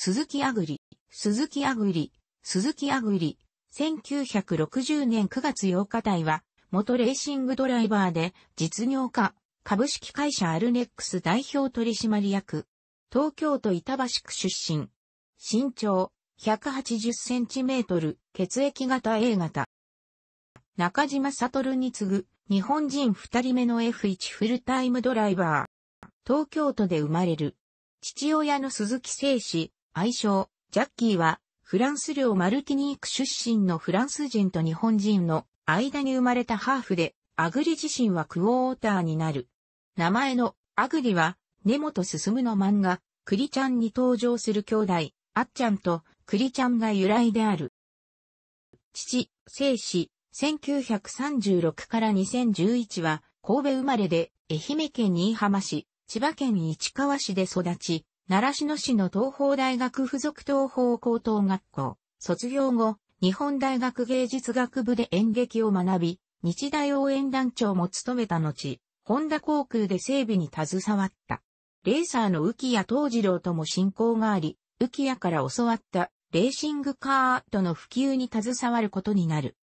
鈴木あぐり、鈴木あぐり、鈴木あぐり、1960年9月8日台は、元レーシングドライバーで、実業家、株式会社アルネックス代表取締役、東京都板橋区出身、身長、180センチメートル、血液型 A 型。中島悟に次ぐ、日本人二人目の F1 フルタイムドライバー。東京都で生まれる。父親の鈴木誠氏、愛称、ジャッキーは、フランス領マルティニーク出身のフランス人と日本人の間に生まれたハーフで、アグリ自身はクォーターになる。名前のアグリは、根本進の漫画、クリちゃんに登場する兄弟、あっちゃんとクリちゃんが由来である。父、生死、1936から2011は、神戸生まれで、愛媛県新居浜市、千葉県市川市で育ち、奈良市の東方大学附属東方高等学校、卒業後、日本大学芸術学部で演劇を学び、日大応援団長も務めた後、ホンダ航空で整備に携わった。レーサーの浮谷東次郎とも親交があり、浮谷から教わったレーシングカートの普及に携わることになる。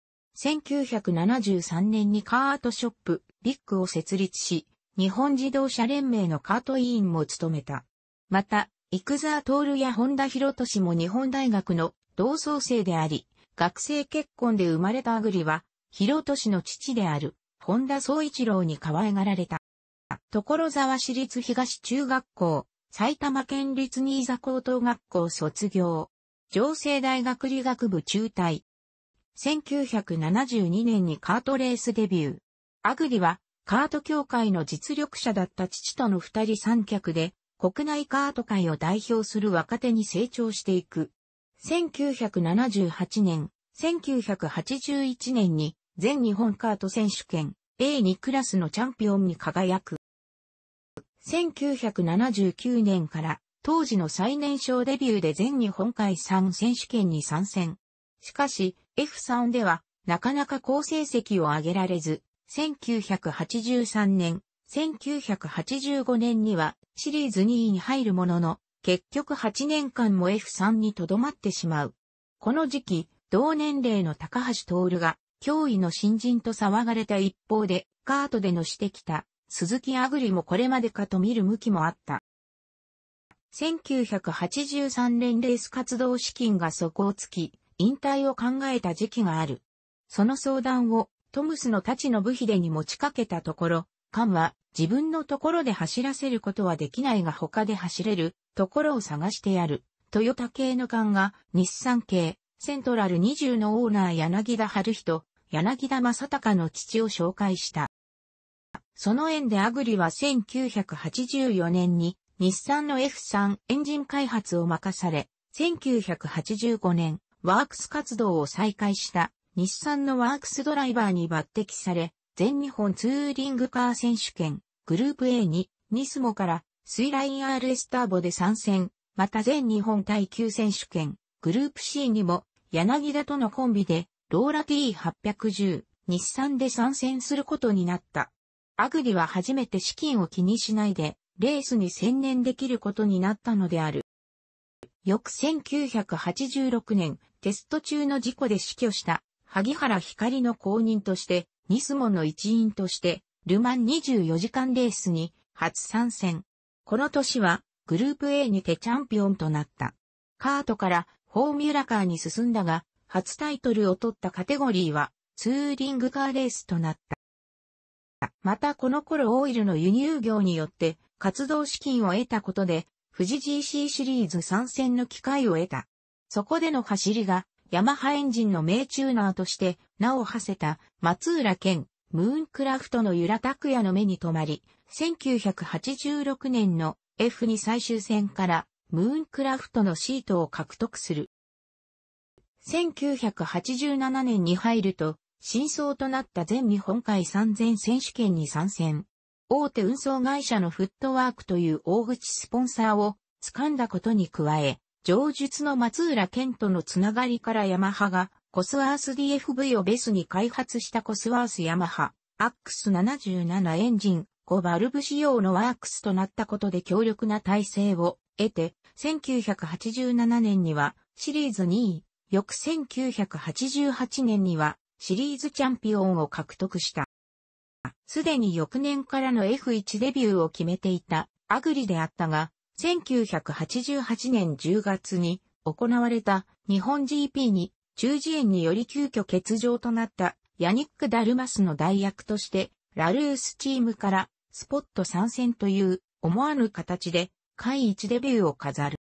1973年にカートショップ、ビッグを設立し、日本自動車連盟のカート委員も務めた。また、ト沢徹や本田博俊も日本大学の同窓生であり、学生結婚で生まれたアグリは、博俊の父である、本田総一郎に可愛がられた。所沢市立東中学校、埼玉県立新座高等学校卒業。上西大学理学部中退。1972年にカートレースデビュー。アグリは、カート協会の実力者だった父との二人三脚で、国内カート界を代表する若手に成長していく。1978年、1981年に全日本カート選手権 A2 クラスのチャンピオンに輝く。1979年から当時の最年少デビューで全日本海3選手権に参戦。しかし F3 ではなかなか好成績を上げられず、1983年1985年にはシリーズ2位に入るものの、結局8年間も F3 に留まってしまう。この時期、同年齢の高橋徹が脅威の新人と騒がれた一方で、カートでのしてきた鈴木あぐりもこれまでかと見る向きもあった。1983年レース活動資金が底をつき、引退を考えた時期がある。その相談をトムスの立ちの部秀に持ちかけたところ、間は自分のところで走らせることはできないが他で走れるところを探してやる。トヨタ系のンが日産系セントラル20のオーナー柳田春人、柳田正隆の父を紹介した。その縁でアグリは1984年に日産の F3 エンジン開発を任され、1985年ワークス活動を再開した日産のワークスドライバーに抜擢され、全日本ツーリングカー選手権、グループ A に、ニスモから、スイライン RS ターボで参戦、また全日本耐久選手権、グループ C にも、柳田とのコンビで、ローラ T810、日産で参戦することになった。アグリは初めて資金を気にしないで、レースに専念できることになったのである。翌1986年、テスト中の事故で死去した、萩原光の後任として、ニスモの一員として、ルマン24時間レースに初参戦。この年は、グループ A にてチャンピオンとなった。カートからフォーミュラカーに進んだが、初タイトルを取ったカテゴリーはツーリングカーレースとなった。またこの頃オイルの輸入業によって活動資金を得たことで、富士 GC シリーズ参戦の機会を得た。そこでの走りがヤマハエンジンの名チューナーとして名を馳せた松浦健、ムーンクラフトの由良拓也の目に留まり、1986年の F2 最終戦からムーンクラフトのシートを獲得する。1987年に入ると、真相となった全日本海3000選手権に参戦。大手運送会社のフットワークという大口スポンサーを掴んだことに加え、上述の松浦健とのつながりからヤマハが、コスワース DFV をベースに開発したコスワースヤマハ、アックス77エンジン、5バルブ仕様のワークスとなったことで強力な体制を得て、1987年にはシリーズ2位、翌1988年にはシリーズチャンピオンを獲得した。すでに翌年からの F1 デビューを決めていたアグリであったが、1988年10月に行われた日本 GP に中耳炎により急遽欠場となったヤニック・ダルマスの代役としてラルースチームからスポット参戦という思わぬ形で会一デビューを飾る。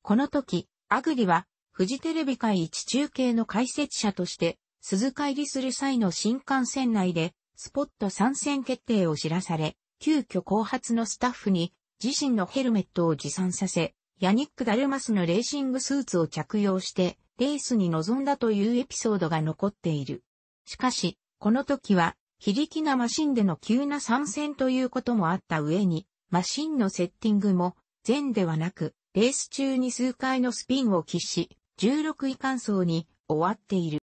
この時、アグリはフジテレビ会一中継の解説者として鈴帰りする際の新幹線内でスポット参戦決定を知らされ、急遽後発のスタッフに自身のヘルメットを持参させ、ヤニック・ダルマスのレーシングスーツを着用して、レースに臨んだというエピソードが残っている。しかし、この時は、非力なマシンでの急な参戦ということもあった上に、マシンのセッティングも、前ではなく、レース中に数回のスピンを喫し、16位完走に終わっている。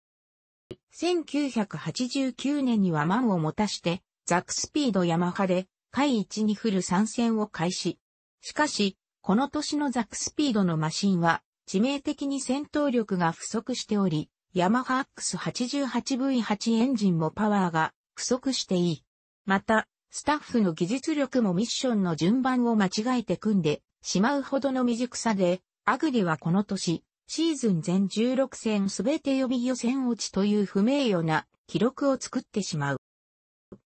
1989年には満を持たして、ザックスピードヤマハで回一に降る参戦を開始。しかし、この年のザックスピードのマシンは、致命的に戦闘力が不足しており、ヤマハ X88V8 エンジンもパワーが不足していい。また、スタッフの技術力もミッションの順番を間違えて組んでしまうほどの未熟さで、アグリはこの年、シーズン全16戦すべて予備予選落ちという不名誉な記録を作ってしまう。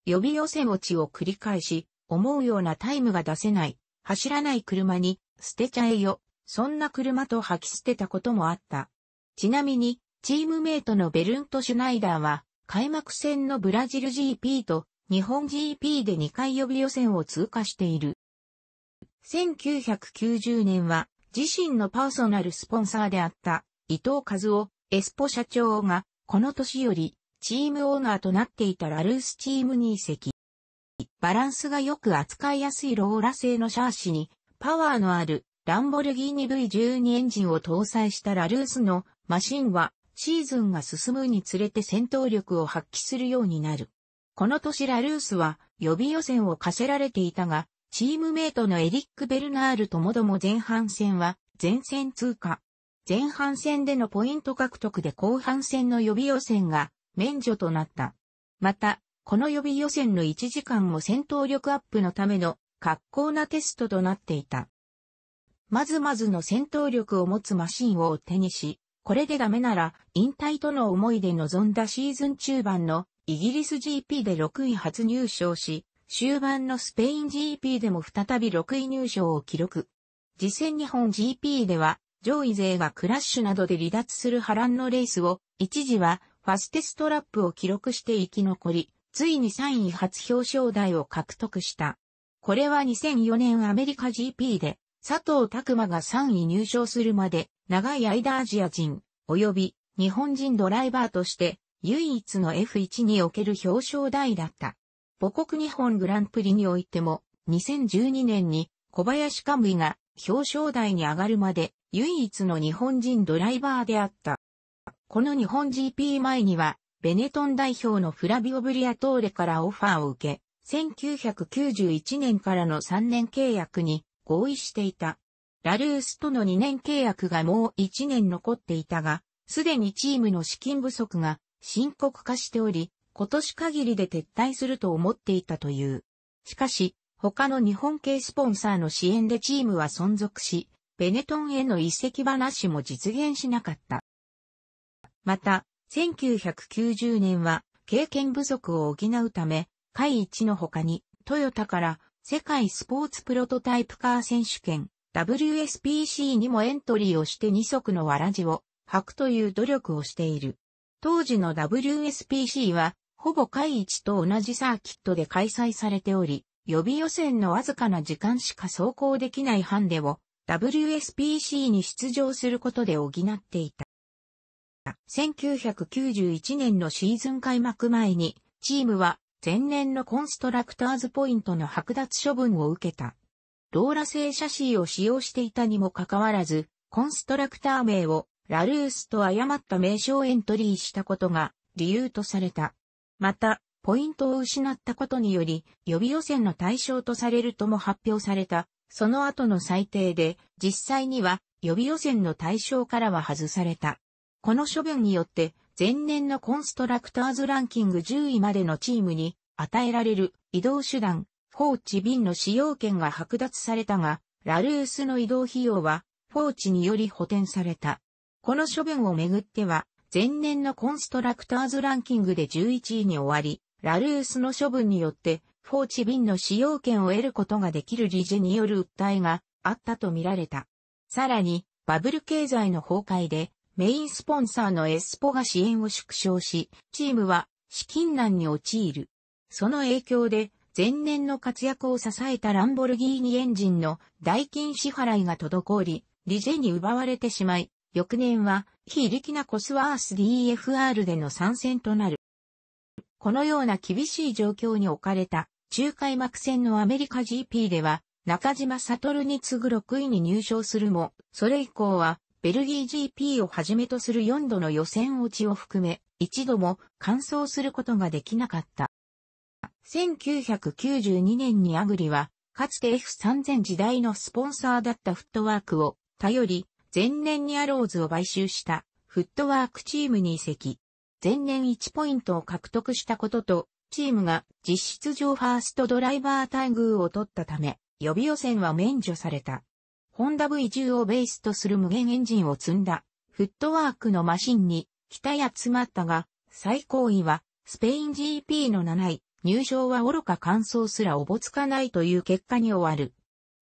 予備予選落ちを繰り返し、思うようなタイムが出せない、走らない車に、捨てちゃえよ、そんな車と吐き捨てたこともあった。ちなみに、チームメイトのベルント・シュナイダーは、開幕戦のブラジル GP と日本 GP で2回予備予選を通過している。1990年は自身のパーソナルスポンサーであった伊藤和夫、エスポ社長がこの年よりチームオーナーとなっていたラルースチームに移籍。バランスがよく扱いやすいローラ製のシャーシに、パワーのあるランボルギーニ V12 エンジンを搭載したラルースのマシンは、シーズンが進むにつれて戦闘力を発揮するようになる。この年ラルースは予備予選を課せられていたが、チームメイトのエリック・ベルナールともども前半戦は前線通過。前半戦でのポイント獲得で後半戦の予備予選が免除となった。また、この予備予選の1時間も戦闘力アップのための格好なテストとなっていた。まずまずの戦闘力を持つマシンを手にし、これでダメなら引退との思いで臨んだシーズン中盤のイギリス GP で6位初入賞し、終盤のスペイン GP でも再び6位入賞を記録。実戦日本 GP では上位勢がクラッシュなどで離脱する波乱のレースを一時はファステストラップを記録して生き残り、ついに3位初表彰台を獲得した。これは2004年アメリカ GP で佐藤拓馬が3位入賞するまで長い間アジア人及び日本人ドライバーとして唯一の F1 における表彰台だった。母国日本グランプリにおいても2012年に小林カムイが表彰台に上がるまで唯一の日本人ドライバーであった。この日本 GP 前にはベネトン代表のフラビオ・ブリアトーレからオファーを受け、1991年からの3年契約に合意していた。ラルースとの2年契約がもう1年残っていたが、すでにチームの資金不足が深刻化しており、今年限りで撤退すると思っていたという。しかし、他の日本系スポンサーの支援でチームは存続し、ベネトンへの移籍話も実現しなかった。また、1990年は経験不足を補うため、会一の他に、トヨタから世界スポーツプロトタイプカー選手権 WSPC にもエントリーをして二足のわらじを履くという努力をしている。当時の WSPC はほぼ会一と同じサーキットで開催されており、予備予選のわずかな時間しか走行できないハンデを WSPC に出場することで補っていた。1991年のシーズン開幕前に、チームは前年のコンストラクターズポイントの剥奪処分を受けた。ローラ製シャシーを使用していたにもかかわらず、コンストラクター名をラルースと誤った名称エントリーしたことが理由とされた。また、ポイントを失ったことにより、予備予選の対象とされるとも発表された。その後の裁定で、実際には予備予選の対象からは外された。この処分によって、前年のコンストラクターズランキング10位までのチームに与えられる移動手段、フォーチ便の使用権が剥奪されたが、ラルースの移動費用はフォーチにより補填された。この処分をめぐっては、前年のコンストラクターズランキングで11位に終わり、ラルースの処分によって、フォーチ便の使用権を得ることができる理事による訴えがあったとみられた。さらに、バブル経済の崩壊で、メインスポンサーのエスポが支援を縮小し、チームは資金難に陥る。その影響で、前年の活躍を支えたランボルギーニエンジンの代金支払いが滞り、リジェに奪われてしまい、翌年は、非力なコスワース DFR での参戦となる。このような厳しい状況に置かれた、中開幕戦のアメリカ GP では、中島悟に次ぐ6位に入賞するも、それ以降はベルギー GP をはじめとする4度の予選落ちを含め、一度も完走することができなかった。1992年にアグリは、かつて F3000 時代のスポンサーだったフットワークを頼り、前年にアローズを買収したフットワークチームに移籍。前年1ポイントを獲得したことと、チームが実質上ファーストドライバー待遇を取ったため、予備予選は免除された。ホンダ V10 をベースとする無限エンジンを積んだ、フットワークのマシンに、北や詰まったが、最高位は、スペイン GP の7位、入賞は愚か感想すらおぼつかないという結果に終わる。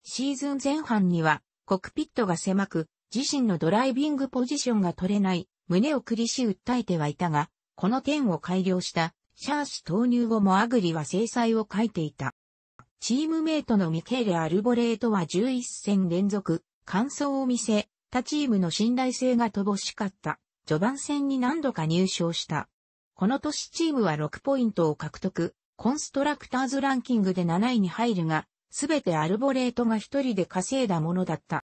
シーズン前半には、コクピットが狭く、自身のドライビングポジションが取れない、胸を苦し訴えてはいたが、この点を改良した、シャーシ投入後もアグリは制裁を書いていた。チームメイトのミケーレ・アルボレートは11戦連続、完走を見せ、他チームの信頼性が乏しかった。序盤戦に何度か入賞した。この年チームは6ポイントを獲得、コンストラクターズランキングで7位に入るが、すべてアルボレートが一人で稼いだものだった。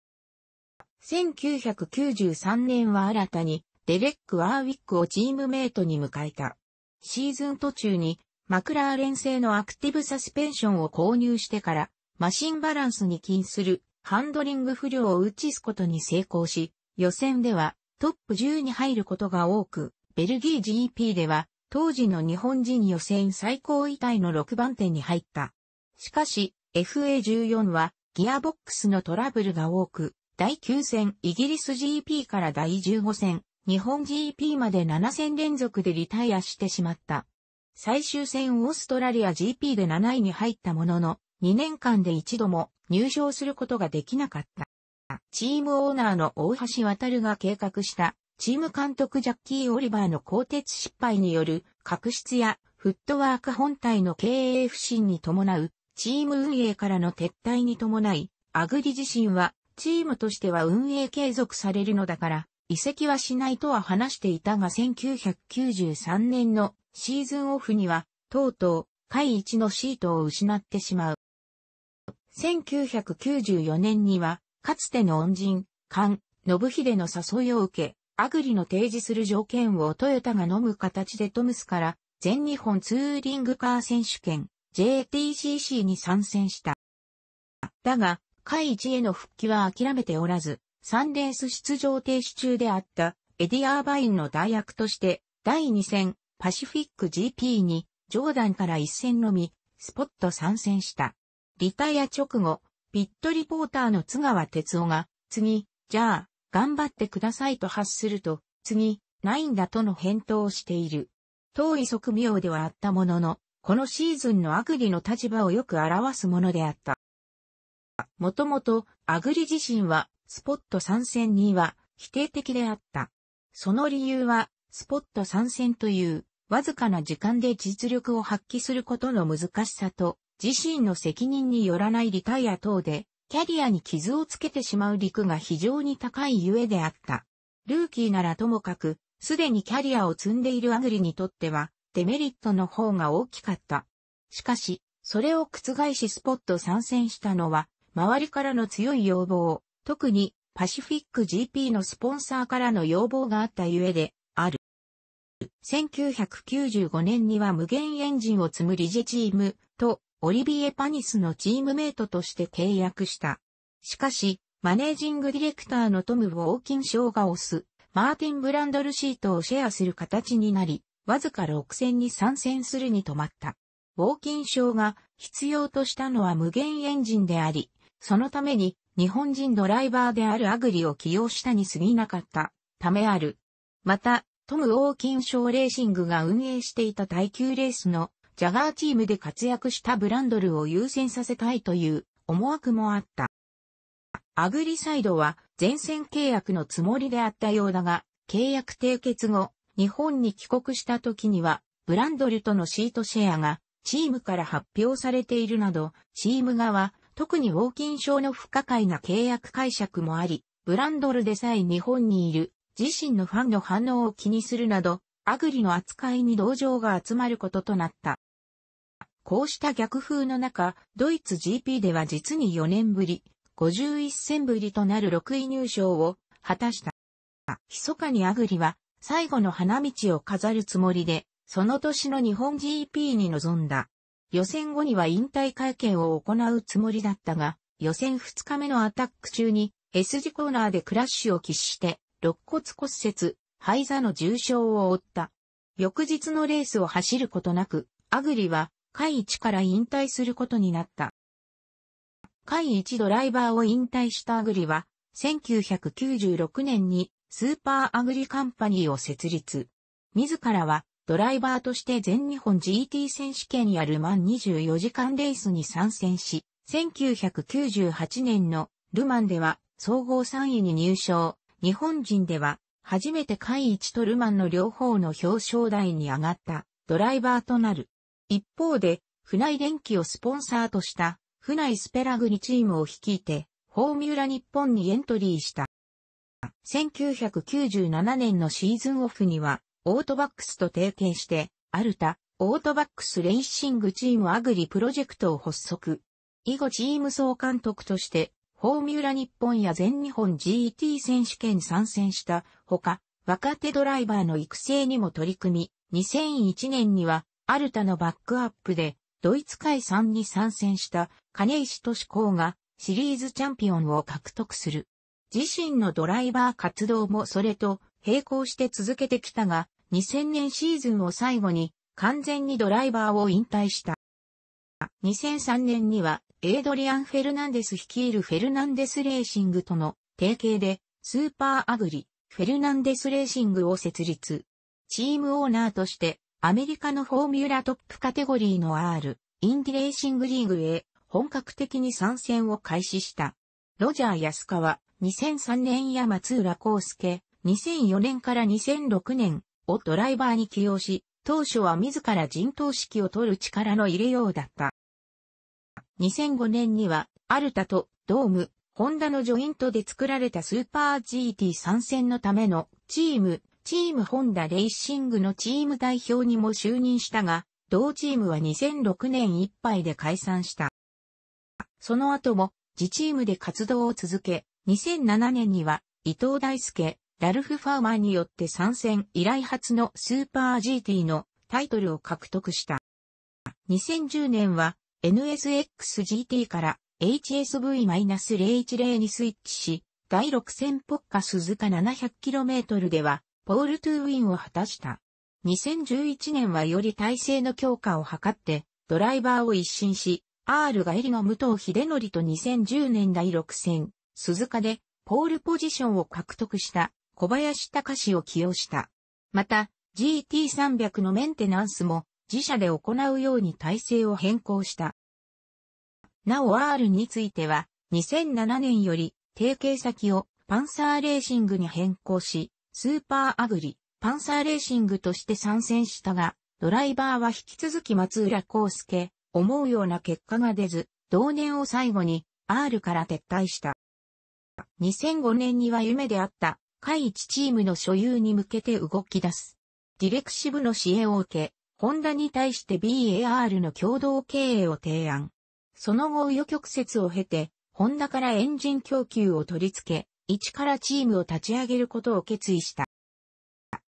1993年は新たに、デレック・ワーウィックをチームメイトに迎えた。シーズン途中にマクラーレン製のアクティブサスペンションを購入してから、マシンバランスに起因するハンドリング不良を打ちすことに成功し、予選ではトップ10に入ることが多く、ベルギー GP では当時の日本人予選最高位体の6番手に入った。しかし、FA14 はギアボックスのトラブルが多く、第9戦イギリス GP から第15戦、日本 GP まで7戦連続でリタイアしてしまった。最終戦オーストラリア GP で7位に入ったものの、2年間で一度も入賞することができなかった。チームオーナーの大橋渡が計画したチーム監督ジャッキー・オリバーの鋼鉄失敗による確執やフットワーク本体の経営不振に伴うチーム運営からの撤退に伴い、アグリ自身はチームとしては運営継続されるのだから移籍はしないとは話していたが1993年のシーズンオフには、とうとう、会一のシートを失ってしまう。1994年には、かつての恩人、菅、信秀の誘いを受け、アグリの提示する条件をトヨタが飲む形でトムスから、全日本ツーリングカー選手権、JTCC に参戦した。だが、会一への復帰は諦めておらず、サンデース出場停止中であったエディアーバインの代役として第2戦パシフィック GP にジョーダンから一戦のみスポット参戦した。リタイア直後、ピットリポーターの津川哲夫が次、じゃあ頑張ってくださいと発すると次、ないんだとの返答をしている。遠い側妙ではあったものの、このシーズンのアグリの立場をよく表すものであった。もともと、アグリ自身はスポット参戦には否定的であった。その理由は、スポット参戦という、わずかな時間で実力を発揮することの難しさと、自身の責任によらないリタイア等で、キャリアに傷をつけてしまう陸が非常に高いゆえであった。ルーキーならともかく、すでにキャリアを積んでいるアグリにとっては、デメリットの方が大きかった。しかし、それを覆しスポット参戦したのは、周りからの強い要望、特にパシフィック GP のスポンサーからの要望があったゆえで、ある。1995年には無限エンジンを積むリジェチームとオリビエ・パニスのチームメイトとして契約した。しかし、マネージングディレクターのトム・ウォーキン賞が推す、マーティン・ブランドルシートをシェアする形になり、わずか6戦に参戦するに止まった。ウォーキン賞が必要としたのは無限エンジンであり、そのために日本人ドライバーであるアグリを起用したに過ぎなかったためある。また、トム・オーキンショーレーシングが運営していた耐久レースのジャガーチームで活躍したブランドルを優先させたいという思惑もあった。アグリサイドは前線契約のつもりであったようだが、契約締結後、日本に帰国した時には、ブランドルとのシートシェアがチームから発表されているなど、チーム側、特にウォーキン賞の不可解な契約解釈もあり、ブランドルでさえ日本にいる自身のファンの反応を気にするなど、アグリの扱いに同情が集まることとなった。こうした逆風の中、ドイツ GP では実に4年ぶり、51戦ぶりとなる6位入賞を果たした。密かにアグリは最後の花道を飾るつもりで、その年の日本 GP に臨んだ。予選後には引退会見を行うつもりだったが、予選2日目のアタック中に S 字コーナーでクラッシュを喫して、肋骨骨折、肺座の重傷を負った。翌日のレースを走ることなく、アグリは、会一から引退することになった。会一ドライバーを引退したアグリは、1996年にスーパーアグリカンパニーを設立。自らはドライバーとして全日本 GT 選手権やルマン24時間レースに参戦し、1998年のルマンでは総合3位に入賞、日本人では初めて海1とルマンの両方の表彰台に上がったドライバーとなる。一方で、船井電機をスポンサーとした船井スペラグリチームを率いて、フォーミュラ日本にエントリーした。1997年のシーズンオフには、オートバックスと提携して、アルタ、オートバックスレイシングチームアグリプロジェクトを発足。以後チーム総監督として、フォーミュラ日本や全日本 GT 選手権参戦したほか、若手ドライバーの育成にも取り組み、2001年には、アルタのバックアップで、ドイツ海3に参戦した金石敏光がシリーズチャンピオンを獲得する。自身のドライバー活動もそれと並行して続けてきたが、2000年シーズンを最後に完全にドライバーを引退した。2003年にはエイドリアン・フェルナンデス率いるフェルナンデス・レーシングとの提携でスーパーアグリ、フェルナンデス・レーシングを設立。チームオーナーとしてアメリカのフォーミュラトップカテゴリーの R、インディレーシングリーグへ本格的に参戦を開始した。ロジャーカは、2003年山松浦康介、2004年から2006年をドライバーに起用し、当初は自ら陣頭指揮を取る力の入れようだった。2005年には、アルタとドーム、ホンダのジョイントで作られたスーパー GT 参戦のためのチーム、チームホンダレイシングのチーム代表にも就任したが、同チームは2006年いっぱいで解散した。その後も自チームで活動を続け、2007年には伊藤大輔、ラルフ・ファーマーによって参戦以来初のスーパー GT のタイトルを獲得した。2010年は NSXGT から HSV-010 にスイッチし、第6戦ポッカ鈴鹿 700km では、ポールトゥーウィンを果たした。2011年はより体制の強化を図って、ドライバーを一新し、R がエリの武藤秀則と2010年第6戦、鈴鹿で、ポールポジションを獲得した小林隆史を起用した。また、GT300 のメンテナンスも自社で行うように体制を変更した。なお R については、2007年より提携先をパンサーレーシングに変更し、スーパーアグリ、パンサーレーシングとして参戦したが、ドライバーは引き続き松浦康介、思うような結果が出ず、同年を最後に R から撤退した。2005年には夢であった下位チームの所有に向けて動き出す。ディレクシブの支援を受け、ホンダに対して BAR の共同経営を提案。その後、予余曲折を経て、ホンダからエンジン供給を取り付け、一からチームを立ち上げることを決意した。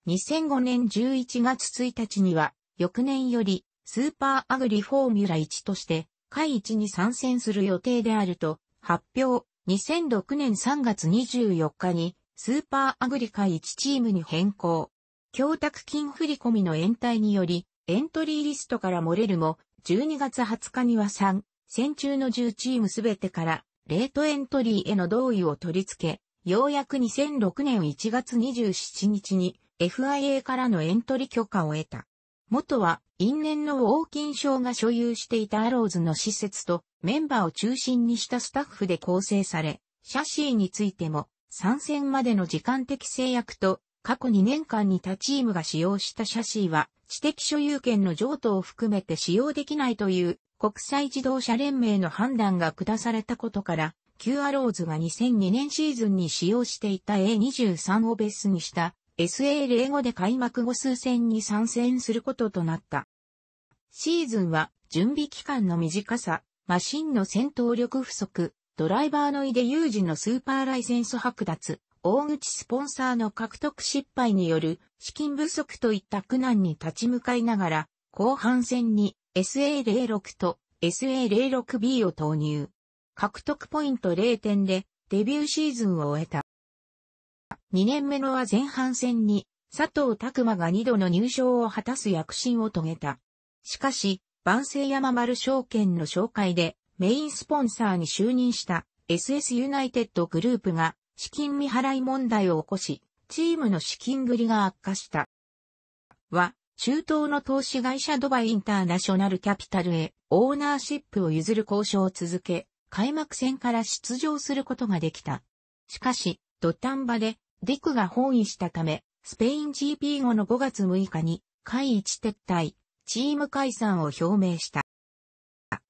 2005年11月1日には、翌年より、スーパーアグリフォーミュラ1として、会一に参戦する予定であると、発表、2006年3月24日に、スーパーアグリカ1チームに変更。供託金振込の延滞により、エントリーリストから漏れるも、12月20日には3、戦中の10チームすべてから、レートエントリーへの同意を取り付け、ようやく2006年1月27日に FIA からのエントリー許可を得た。元は因縁のウォーキン賞が所有していたアローズの施設とメンバーを中心にしたスタッフで構成され、シャシーについても参戦までの時間的制約と、過去2年間に他チームが使用したシャシーは、知的所有権の譲渡を含めて使用できないという国際自動車連盟の判断が下されたことから、Q アローズが2002年シーズンに使用していた A23 をベースにした SA05 で開幕後数戦に参戦することとなった。シーズンは準備期間の短さ、マシンの戦闘力不足、ドライバーの井出有事のスーパーライセンス剥奪、大口スポンサーの獲得失敗による資金不足といった苦難に立ち向かいながら、後半戦に SA06 と SA06B を投入。獲得ポイント0点でデビューシーズンを終えた。2年目のは前半戦に佐藤拓馬が2度の入賞を果たす躍進を遂げた。しかし、万世山丸証券の紹介でメインスポンサーに就任した SS ユナイテッドグループが資金未払い問題を起こし、チームの資金繰りが悪化した。は、中東の投資会社ドバイインターナショナルキャピタルへオーナーシップを譲る交渉を続け、開幕戦から出場することができた。しかし、土壇場でディクが包囲したため、スペイン GP 後の5月6日に、会一撤退、チーム解散を表明した。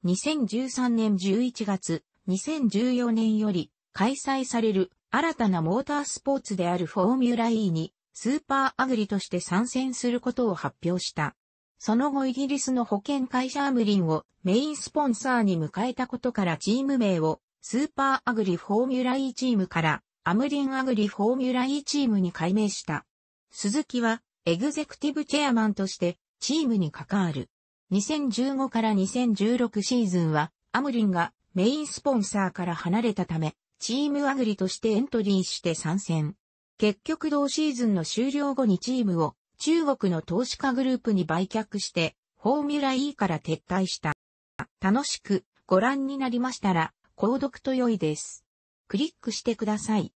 2013年11月、2014年より開催される新たなモータースポーツであるフォーミュラ E にスーパーアグリとして参戦することを発表した。その後イギリスの保険会社アムリンをメインスポンサーに迎えたことからチーム名をスーパーアグリフォーミュラ E チームからアムリンアグリフォーミュラ E チームに改名した。鈴木はエグゼクティブチェアマンとしてチームに関わる。2015から2016シーズンは、アムリンがメインスポンサーから離れたため、チームアグリとしてエントリーして参戦。結局同シーズンの終了後にチームを中国の投資家グループに売却して、フォーミュラ E から撤退した。楽しくご覧になりましたら、購読と良いです。クリックしてください。